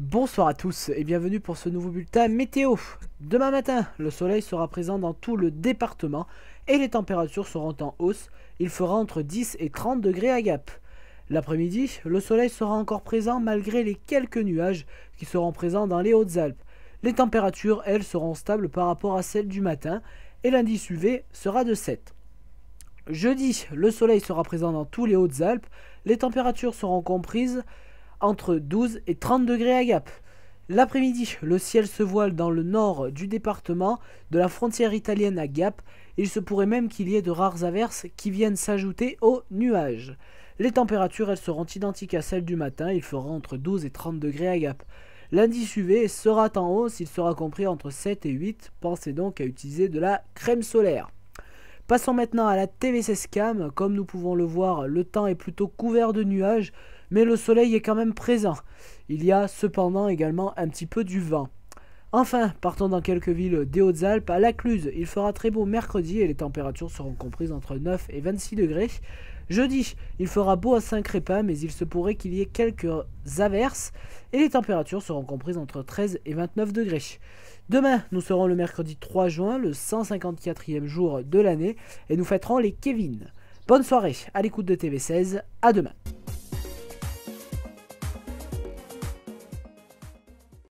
Bonsoir à tous et bienvenue pour ce nouveau bulletin météo. Demain matin, le soleil sera présent dans tout le département et les températures seront en hausse. Il fera entre 10 et 30 degrés à Gap. L'après-midi, le soleil sera encore présent malgré les quelques nuages qui seront présents dans les Hautes-Alpes. Les températures, elles, seront stables par rapport à celles du matin et l'indice UV sera de 7. Jeudi, le soleil sera présent dans tous les Hautes-Alpes. Les températures seront comprises entre 12 et 30 degrés à Gap. L'après-midi, le ciel se voile dans le nord du département, de la frontière italienne à Gap, il se pourrait même qu'il y ait de rares averses qui viennent s'ajouter aux nuages. Les températures, elles seront identiques à celles du matin, il fera entre 12 et 30 degrés à Gap. Lundi UV sera en hausse, il sera compris entre 7 et 8, pensez donc à utiliser de la crème solaire. Passons maintenant à la 16 Cam. Comme nous pouvons le voir, le temps est plutôt couvert de nuages, mais le soleil est quand même présent. Il y a cependant également un petit peu du vent. Enfin, partons dans quelques villes des Hautes-Alpes, à La Cluse, il fera très beau mercredi et les températures seront comprises entre 9 et 26 degrés. Jeudi, il fera beau à Saint-Crépin, mais il se pourrait qu'il y ait quelques averses et les températures seront comprises entre 13 et 29 degrés. Demain, nous serons le mercredi 3 juin, le 154e jour de l'année, et nous fêterons les Kevin. Bonne soirée à l'écoute de TV16, à demain.